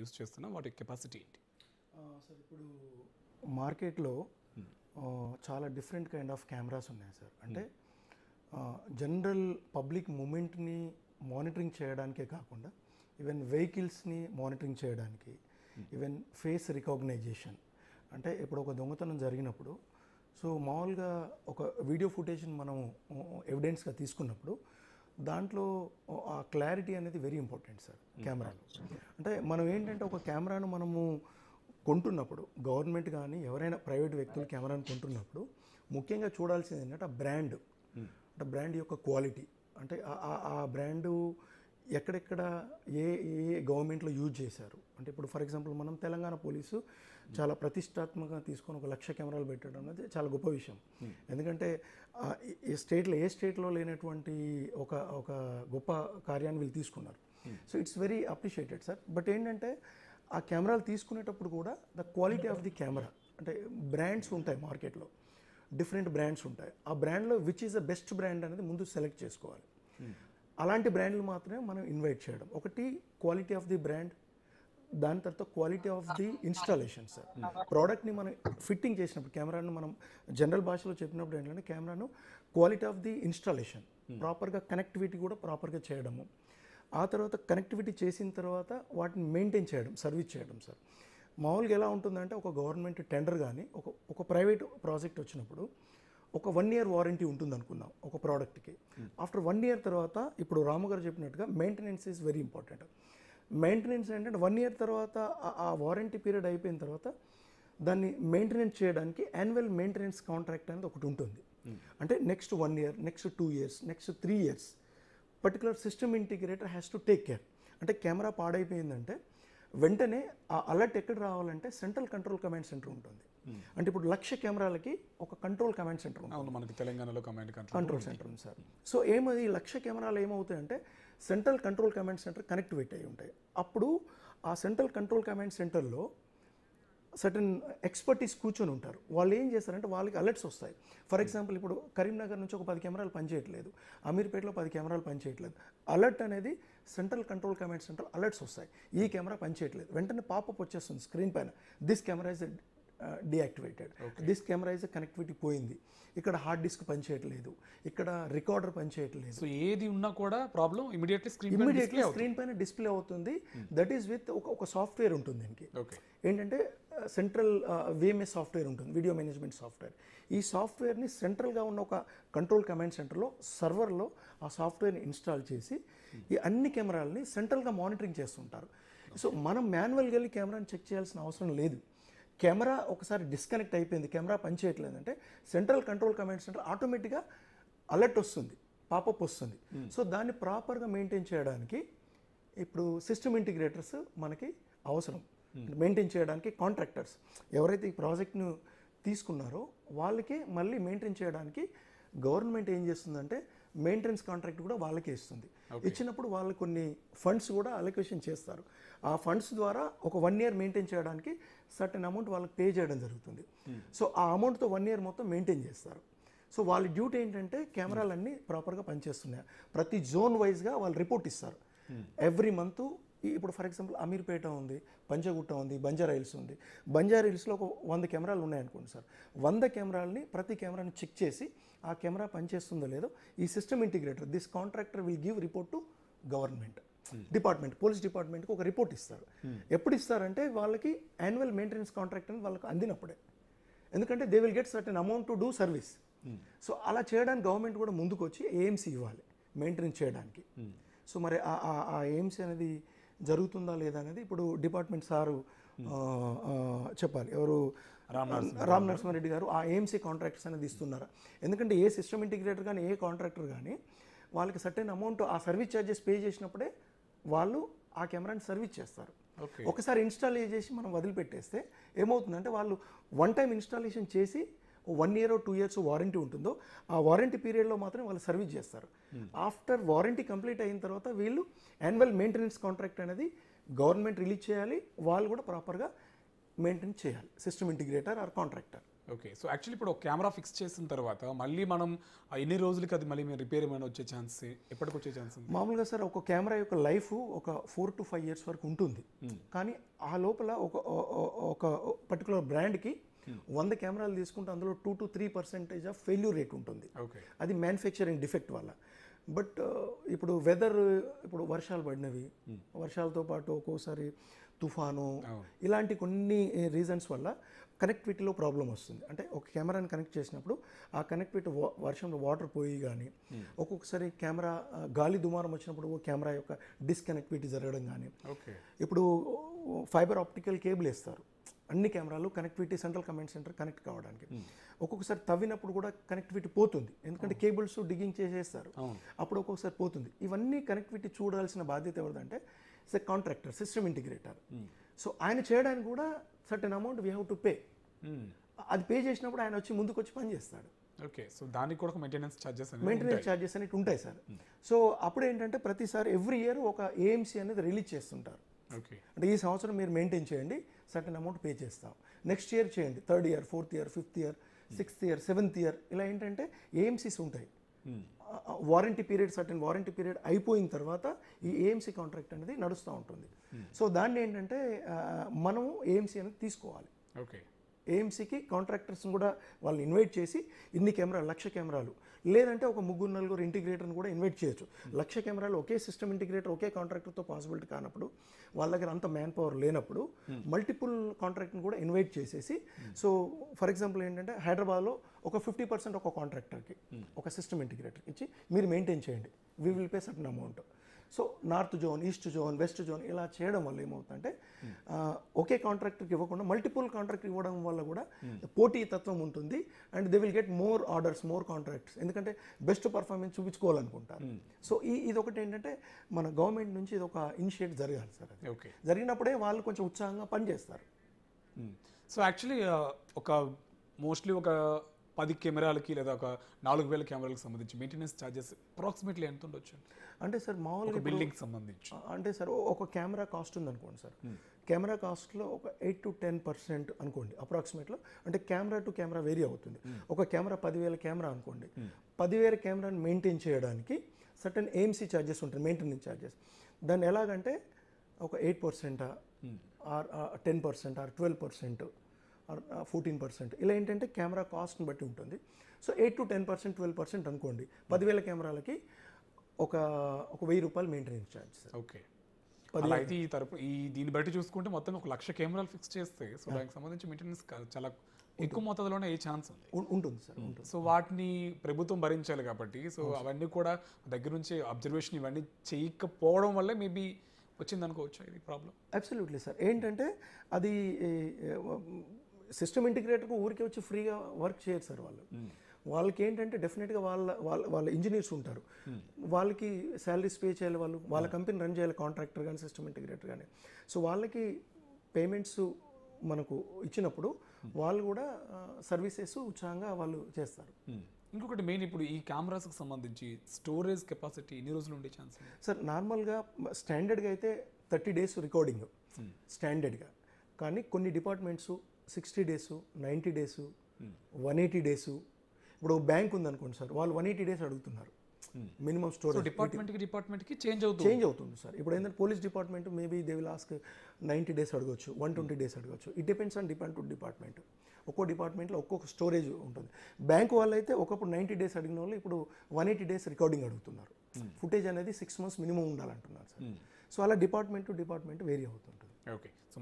Use చేస్తున్నాం వాటి capacity ఏంటి సార్ ఇప్పుడు మార్కెట్లో hmm. చాలా డిఫరెంట్ కైండ్ ఆఫ్ కెమెరాస్ ఉన్నాయి సార్ అంటే hmm. జనరల్ పబ్లిక్ మూమెంట్ని మానిటరింగ్ చేయడానికే కాకుండా ఈవెన్ వెహికల్స్ని మానిటరింగ్ చేయడానికి hmm. ఈవెన్ ఫేస్ రికగ్నైజేషన్ అంటే ఇప్పుడు ఒక దొంగతనం జరిగినప్పుడు సో మామూలుగా ఒక వీడియో ఫుటేజ్ని మనం ఎవిడెన్స్గా తీసుకున్నప్పుడు దాంట్లో ఆ క్లారిటీ అనేది వెరీ ఇంపార్టెంట్ సార్ కెమెరాలో అంటే మనం ఏంటంటే ఒక కెమెరాను మనము కొంటున్నప్పుడు గవర్నమెంట్ కానీ ఎవరైనా ప్రైవేట్ వ్యక్తులు కెమెరాను కొంటున్నప్పుడు ముఖ్యంగా చూడాల్సింది ఏంటంటే ఆ బ్రాండ్ hmm. అంటే బ్రాండ్ యొక్క క్వాలిటీ అంటే ఆ బ్రాండు ఎక్కడెక్కడ ఏ ఏ గవర్నమెంట్లో యూజ్ చేశారు అంటే ఇప్పుడు ఫర్ ఎగ్జాంపుల్ మనం తెలంగాణ పోలీసు చాలా ప్రతిష్టాత్మకంగా తీసుకొని ఒక లక్ష కెమెరాలు పెట్టడం అనేది చాలా గొప్ప విషయం ఎందుకంటే ఏ స్టేట్లో ఏ స్టేట్లో లేనటువంటి ఒక ఒక గొప్ప కార్యాన్ని వీళ్ళు తీసుకున్నారు so it's very appreciated sir but ఏంటంటే ఆ కెమెరాలు తీసుకునేటప్పుడు కూడా the quality of the camera అంటే బ్రాండ్స్ ఉంటాయి మార్కెట్లో డిఫరెంట్ బ్రాండ్స్ ఉంటాయి ఆ బ్రాండ్లో which is the best brand అనేది ముందు సెలెక్ట్ చేసుకోవాలి hmm. అలాంటి బ్రాండ్లు మాత్రమే మనం ఇన్వైట్ చేయడం ఒకటి క్వాలిటీ ఆఫ్ ది బ్రాండ్ దాని తర్వాత quality of the installation sir ప్రోడక్ట్ని మనం ఫిట్టింగ్ చేసినప్పుడు కెమెరాను మనం జనరల్ భాషలో చెప్పినప్పుడు ఏంటంటే కెమెరాను క్వాలిటీ ఆఫ్ ది ఇన్స్టాలేషన్ ప్రాపర్గా కనెక్టివిటీ కూడా ప్రాపర్గా చేయడము ఆ తర్వాత కనెక్టివిటీ చేసిన తర్వాత వాటిని మెయింటైన్ చేయడం సర్వీస్ చేయడం సార్ మామూలుగా ఎలా ఉంటుందంటే ఒక గవర్నమెంట్ టెండర్ కానీ ఒక ఒక ప్రైవేట్ ప్రాజెక్ట్ వచ్చినప్పుడు ఒక వన్ ఇయర్ వారంటీ ఉంటుంది అనుకున్నాం ఒక ప్రోడక్ట్కి ఆఫ్టర్ వన్ ఇయర్ తర్వాత ఇప్పుడు రాము గారు చెప్పినట్టుగా maintenance is very important maintenance ఏంటంటే వన్ ఇయర్ తర్వాత ఆ వారంటీ పీరియడ్ అయిపోయిన తర్వాత దాన్ని మెయింటెనెన్స్ చేయడానికి యాన్యువల్ మెయింటెనెన్స్ కాంట్రాక్ట్ అనేది ఒకటి ఉంటుంది అంటే next one year next two years next three years particular system integrator has to take care అంటే కెమెరా పాడైపోయిందంటే వెంటనే ఆ అలర్ట్ ఎక్కడ రావాలంటే సెంట్రల్ కంట్రోల్ కమాండ్ సెంటర్ ఉంటుంది అంటే ఇప్పుడు లక్ష కెమెరాలకి ఒక కంట్రోల్ కమాండ్ సెంటర్ ఉంటుంది మనకి తెలంగాణలో కమాండ్ కంట్రోల్ సెంటర్ ఉంది సార్ సో ఏమది లక్ష కెమెరాలు ఏమవుతాయంటే సెంట్రల్ కంట్రోల్ కమాండ్ సెంటర్ కనెక్టివేట్ అయి ఉంటాయి అప్పుడు ఆ సెంట్రల్ కంట్రోల్ కమాండ్ సెంటర్లో సర్టన్ ఎక్స్పర్టీస్ కూర్చొని ఉంటారు వాళ్ళు ఏం చేస్తారంటే వాళ్ళకి అలర్ట్స్ వస్తాయి ఫర్ ఎగ్జాంపుల్ ఇప్పుడు కరీంనగర్ నుంచి ఒక పది కెమెరాలు పనిచేయట్లేదు అమీర్పేటలో పది కెమెరాలు పనిచేయట్లేదు అలర్ట్ అనేది central control command center alerts వస్తాయి ఈ కెమెరా పనిచేయట్లేదు వెంటనే పాపప్ వచ్చేస్తుంది స్క్రీన్ పైన this camera is deactivated this camera is connectivity పోయింది ఇక్కడ హార్డ్ డిస్క్ పనిచేయట్లేదు ఇక్కడ రికార్డర్ పనిచేయట్లేదు సో ఏది ఉన్నా కూడా problem immediately screen immediately screen పైన డిస్ప్లే అవుతుంది దట్ ఈస్ విత్ ఒక ఒక సాఫ్ట్వేర్ ఉంటుంది దీనికి ఏంటంటే సెంట్రల్ వేమే సాఫ్ట్వేర్ ఉంటుంది వీడియో మేనేజ్మెంట్ సాఫ్ట్వేర్ ఈ సాఫ్ట్వేర్ని సెంట్రల్గా ఉన్న ఒక కంట్రోల్ కమాండ్ సెంటర్లో సర్వర్లో ఆ సాఫ్ట్వేర్ని ఇన్స్టాల్ చేసి hmm. ఈ అన్ని కెమెరాలని సెంట్రల్గా మానిటరింగ్ చేస్తుంటారు సో మనం మాన్యువల్గా వెళ్ళి కెమెరాని చెక్ చేయాల్సిన అవసరం లేదు కెమెరా ఒకసారి డిస్కనెక్ట్ అయిపోయింది కెమెరా అంటే సెంట్రల్ కంట్రోల్ కమాండ్ సెంటర్ ఆటోమేటిక్గా అలర్ట్ వస్తుంది పాపప్ వస్తుంది సో hmm. దాన్ని ప్రాపర్గా మెయింటైన్ చేయడానికి ఇప్పుడు సిస్టమ్ ఇంటిగ్రేటర్స్ మనకి అవసరం మెయింటైన్ hmm. చేయడానికి కాంట్రాక్టర్స్ ఎవరైతే ఈ ప్రాజెక్ట్ను తీసుకున్నారో వాళ్ళకే మళ్ళీ మెయింటైన్ చేయడానికి గవర్నమెంట్ ఏం చేస్తుందంటే మెయింటెనెన్స్ కాంట్రాక్ట్ కూడా వాళ్ళకే ఇస్తుంది ఇచ్చినప్పుడు వాళ్ళు కొన్ని ఫండ్స్ కూడా అలొకేషన్ చేస్తారు ఆ ఫండ్స్ ద్వారా ఒక వన్ ఇయర్ మెయింటైన్ చేయడానికి సర్టన్ అమౌంట్ వాళ్ళకి పే చేయడం జరుగుతుంది hmm. సో ఆ అమౌంట్తో వన్ ఇయర్ మొత్తం మెయింటైన్ చేస్తారు సో వాళ్ళ డ్యూటీ ఏంటంటే కెమెరాలన్నీ hmm. ప్రాపర్గా పనిచేస్తున్నాయి ప్రతి జోన్ వైజ్గా వాళ్ళు రిపోర్ట్ ఇస్తారు hmm. ఎవ్రీ మంత్ ఇప్పుడు ఫర్ ఎగ్జాంపుల్ అమీర్పేట ఉంది పంచగుట్ట ఉంది బంజారా హిల్స్ ఉంది బంజారా హిల్స్లో ఒక వంద కెమెరాలు ఉన్నాయనుకోండి సార్ వంద కెమెరాలని ప్రతి కెమెరాని చెక్ చేసి ఆ కెమెరా పనిచేస్తుందో లేదో ఈ system integrator this contractor will give report to government hmm. Department police డిపార్ట్మెంట్కి ఒక రిపోర్ట్ ఇస్తారు hmm. ఎప్పుడు ఇస్తారంటే వాళ్ళకి యాన్యువల్ మెయింటెనెన్స్ కాంట్రాక్ట్ అని వాళ్ళకి అందినప్పుడే ఎందుకంటే they will get certain amount to do service hmm. So అలా చేయడానికి గవర్నమెంట్ కూడా ముందుకు వచ్చి ఏఎంసీ ఇవ్వాలి మెయింటెనెన్స్ చేయడానికి సో మరి ఆ ఏఎంసీ అనేది జరుగుతుందా లేదా అనేది ఇప్పుడు డిపార్ట్మెంట్ సారు చెప్పాలి ఎవరు రామ్ నరసింహారెడ్డి గారు ఆ ఏఎంసీ కాంట్రాక్టర్స్ అనేది ఇస్తున్నారు ఎందుకంటే ఏ సిస్టమ్ ఇంటిగ్రేటర్ కానీ ఏ కాంట్రాక్టర్ కానీ వాళ్ళకి సర్టెన్ అమౌంట్ ఆ సర్వీస్ ఛార్జెస్ పే చేసినప్పుడే వాళ్ళు ఆ కెమెరాని సర్వీస్ చేస్తారు ఒకసారి ఇన్స్టాల్ చేసి మనం వదిలిపెట్టేస్తే ఏమవుతుందంటే వాళ్ళు వన్ టైం ఇన్స్టాలేషన్ చేసి one year two years warranty ఉంటుందో ఆ వారంటీ పీరియడ్లో మాత్రం వాళ్ళు సర్వీస్ చేస్తారు hmm. ఆఫ్టర్ వారంటీ కంప్లీట్ అయిన తర్వాత వీళ్ళు యాన్యువల్ మెయింటెనెన్స్ కాంట్రాక్ట్ అనేది గవర్నమెంట్ రిలీజ్ చేయాలి వాళ్ళు కూడా ప్రాపర్గా మెయింటైన్ చేయాలి system integrator or contractor okay so actually ఇప్పుడు ఒక కెమెరా ఫిక్స్ చేసిన తర్వాత మళ్ళీ మనం ఎన్ని రోజులకి అది మళ్ళీ రిపేర్ ఏమైనా వచ్చే ఛాన్స్ ఎప్పటికి వచ్చే ఛాన్స్ మామూలుగా సార్ ఒక కెమెరా యొక్క లైఫ్ ఒక ఫోర్ టు ఫైవ్ ఇయర్స్ వరకు ఉంటుంది hmm. కానీ ఆ లోపల ఒక ఒక పర్టికులర్ బ్రాండ్కి Hmm. వంద కెమెరాలు తీసుకుంటే అందులో two to three percentage of failure rate ఉంటుంది అది మ్యానుఫ్యాక్చరింగ్ డిఫెక్ట్ వల్ల బట్ uh, ఇప్పుడు వెదర్ ఇప్పుడు వర్షాలు పడినవి hmm. వర్షాలతో పాటు ఒక్కోసారి తుఫాను ఇలాంటి కొన్ని రీజన్స్ వల్ల కనెక్టివిటీలో ప్రాబ్లం వస్తుంది అంటే ఒక కెమెరాని కనెక్ట్ చేసినప్పుడు ఆ కనెక్టివిటీ వర్షంలో వాటర్ పోయి కానీ hmm. ఒక్కొక్కసారి కెమెరా గాలి దుమారం వచ్చినప్పుడు కెమెరా యొక్క డిస్కనెక్టివిటీ జరగడం కానీ ఇప్పుడు ఫైబర్ ఆప్టికల్ కేబుల్ వేస్తారు అన్ని కెమెరాలు connectivity central command center connect కావడానికి ఒక్కొక్కసారి తవ్వినప్పుడు కూడా కనెక్టివిటీ పోతుంది ఎందుకంటే కేబుల్స్ డిగ్గింగ్ చేసేస్తారు అప్పుడు ఒక్కొక్కసారి పోతుంది ఇవన్నీ కనెక్టివిటీ చూడాల్సిన బాధ్యత ఎవరిదంటే it's a contractor system integrator so ఆయన చేయడానికి కూడా certain amount we have to pay అది పే చేసినప్పుడు ఆయన వచ్చి ముందుకు వచ్చి పని చేస్తాడు ఓకే సో దానికి కూడా మెయింటెనెన్స్ ఛార్జెస్ మెయింటెనెన్స్ ఛార్జెస్ అనేవి ఉంటాయి సార్ సో అప్పుడు ఏంటంటే ప్రతిసారి ఎవ్రీ ఇయర్ ఒక ఏఎంసీ అనేది రిలీజ్ చేస్తుంటారు అంటే ఈ సంవత్సరం మీరు మెయింటైన్ చేయండి సర్టన్ అమౌంట్ పే చేస్తాం నెక్స్ట్ ఇయర్ చేయండి third year fourth year fifth year hmm. Sixth year seventh year ఇలా ఏంటంటే ఏఎంసీస్ ఉంటాయి hmm. Warranty period certain warranty period అయిపోయిన తర్వాత ఈ ఏఎంసీ కాంట్రాక్ట్ అనేది నడుస్తూ ఉంటుంది hmm. సో దాన్ని ఏంటంటే మనము ఏఎంసీ అనేది తీసుకోవాలి ఓకే ఏఎంసీకి కాంట్రాక్టర్స్ని కూడా వాళ్ళు ఇన్వైట్ చేసి ఇన్ని కెమెరాలు లక్ష కెమెరాలు లేదంటే ఒక ముగ్గురు నలుగురు ఇంటిగ్రేటర్ని కూడా ఇన్వైట్ చేయొచ్చు లక్ష కెమెరాలు ఒకే సిస్టమ్ ఇంటిగ్రేటర్ ఒకే కాంట్రాక్టర్తో పాసిబిలిటీ కానప్పుడు వాళ్ళ దగ్గర అంత మ్యాన్ పవర్ లేనప్పుడు hmm. మల్టిపుల్ కాంట్రాక్ట్ని కూడా ఇన్వైట్ చేసేసి hmm. సో ఫర్ ఎగ్జాంపుల్ ఏంటంటే హైదరాబాద్లో ఒక ఫిఫ్టీ పర్సెంట్ ఒక కాంట్రాక్టర్కి hmm. ఒక సిస్టమ్ ఇంటిగ్రేటర్ ఇచ్చి మీరు మెయింటైన్ చేయండి we will pay certain amount so north zone east zone west zone ఇలా చేయడం వల్ల ఏమవుతుందంటే ఒకే కాంట్రాక్టర్కి ఇవ్వకుండా మల్టిపుల్ కాంట్రాక్ట్ ఇవ్వడం వల్ల కూడా hmm. పోటీ తత్వం ఉంటుంది and they will get more orders more contracts ఎందుకంటే బెస్ట్ పర్ఫార్మెన్స్ చూపించుకోవాలనుకుంటారు hmm. సో ఈ ఇది ఒకటి ఏంటంటే మన గవర్నమెంట్ నుంచి ఇది ఒక ఇనిషియేట్ జరగాలి సార్ ఓకే జరిగినప్పుడే వాళ్ళు కొంచెం ఉత్సాహంగా పనిచేస్తారు సో hmm. యాక్చువల్లీ uh, ఒక మోస్ట్లీ ఒక పది కెమెరాలకి లేదా ఒక నాలుగు వేల కెమెరాలకు సంబంధించి మెయింటెనెన్స్ ఛార్జెస్ అప్రాక్సిమేట్లీ ఎంత ఉండొచ్చు అంటే సార్ మామూలుగా బిల్డింగ్ సంబంధించి అంటే సార్ ఒక కెమెరా కాస్ట్ ఉందనుకోండి సార్ కెమెరా కాస్ట్లో ఒక ఎయిట్ టు టెన్ పర్సెంట్ అనుకోండి అప్రాక్సిమేట్లో అంటే కెమెరా టు కెమెరా వేరీ అవుతుంది ఒక కెమెరా పదివేల కెమెరా అనుకోండి పదివేల కెమెరాని మెయింటైన్ చేయడానికి సర్టన్ ఏఎంసీ ఛార్జెస్ ఉంటుంది మెయింటెనెన్స్ ఛార్జెస్ దాన్ని ఎలాగంటే ఒక ఎయిట్ పర్సెంటా or ten percent or twelve percent fourteen percent ఇలా ఏంటంటే కెమెరా కాస్ట్ని బట్టి ఉంటుంది so eight to ten percent twelve percent అనుకోండి పదివేల కెమెరాలకి ఒక ఒక వెయ్యి రూపాయలు మెయింటెనెన్స్ ఛార్జ్ ఓకే అయితే ఈ తరపు ఈ దీన్ని బట్టి చూసుకుంటే మొత్తం ఒక లక్ష కెమెరాలు ఫిక్స్ చేస్తే సో దానికి సంబంధించి మెయింటెనెన్స్ చాలా ఎక్కువ మొత్తంలోనే ఏ ఛాన్స్ ఉంది ఉంటుంది సార్ ఉంటుంది సో వాటిని ప్రభుత్వం భరించాలి కాబట్టి సో అవన్నీ కూడా దగ్గర నుంచి అబ్జర్వేషన్ ఇవన్నీ చేయకపోవడం వల్ల మేబీ వచ్చింది అనుకోవచ్చు ఇది ప్రాబ్లం అబ్సల్యూట్లీ సార్ ఏంటంటే అది సిస్టమ్ ఇంటిగ్రేటర్కు ఊరికే వచ్చి ఫ్రీగా వర్క్ చేయరు సార్ వాళ్ళు వాళ్ళకి ఏంటంటే డెఫినెట్గా వాళ్ళ వాళ్ళ వాళ్ళ ఇంజనీర్స్ ఉంటారు వాళ్ళకి శాలరీస్ పే చేయాలి వాళ్ళు వాళ్ళ కంపెనీ రన్ చేయాలి కాంట్రాక్టర్ కానీ సిస్టమ్ ఇంటిగ్రేటర్ కానీ సో వాళ్ళకి పేమెంట్స్ మనకు ఇచ్చినప్పుడు వాళ్ళు కూడా సర్వీసెస్ ఉత్సాహంగా వాళ్ళు చేస్తారు ఇంకొకటి మెయిన్ ఇప్పుడు ఈ కెమెరాస్కి సంబంధించి స్టోరేజ్ కెపాసిటీ ఎన్ని రోజులు ఉండే ఛాన్స్ సార్ నార్మల్గా స్టాండర్డ్గా అయితే థర్టీ డేస్ రికార్డింగ్ స్టాండర్డ్గా కానీ కొన్ని departments sixty days ninety days one eighty days ఇప్పుడు బ్యాంక్ ఉందనుకోండి సార్ వాళ్ళు వన్ ఎయిటీ డేస్ అడుగుతున్నారు మినిమం స్టోరేజ్ డిపార్ట్మెంట్కి డిపార్ట్మెంట్కి చేంజ్ అవుతుంది చేంజ్ అవుతుంది సార్ ఇప్పుడు ఏంటంటే police department maybe they will ask ninety days అడగవచ్చు వన్ ట్వంటీ డేస్ అడగవచ్చు it depends on depend to department ఒక్కో డిపార్ట్మెంట్లో ఒక్కొక్క స్టోరేజ్ ఉంటుంది బ్యాంక్ వాళ్ళు అయితే ఒకప్పుడు నైంటీ డేస్ అడిగిన వాళ్ళు ఇప్పుడు వన్ ఎయిటీ డేస్ రికార్డింగ్ అడుగుతున్నారు ఫుటేజ్ hmm. అనేది సిక్స్ మంత్స్ మినిమం ఉండాలంటున్నారు సార్ సో hmm. అలా డిపార్ట్మెంట్ టు డిపార్ట్మెంట్ వేరీ అవుతుంటుంది ఓకే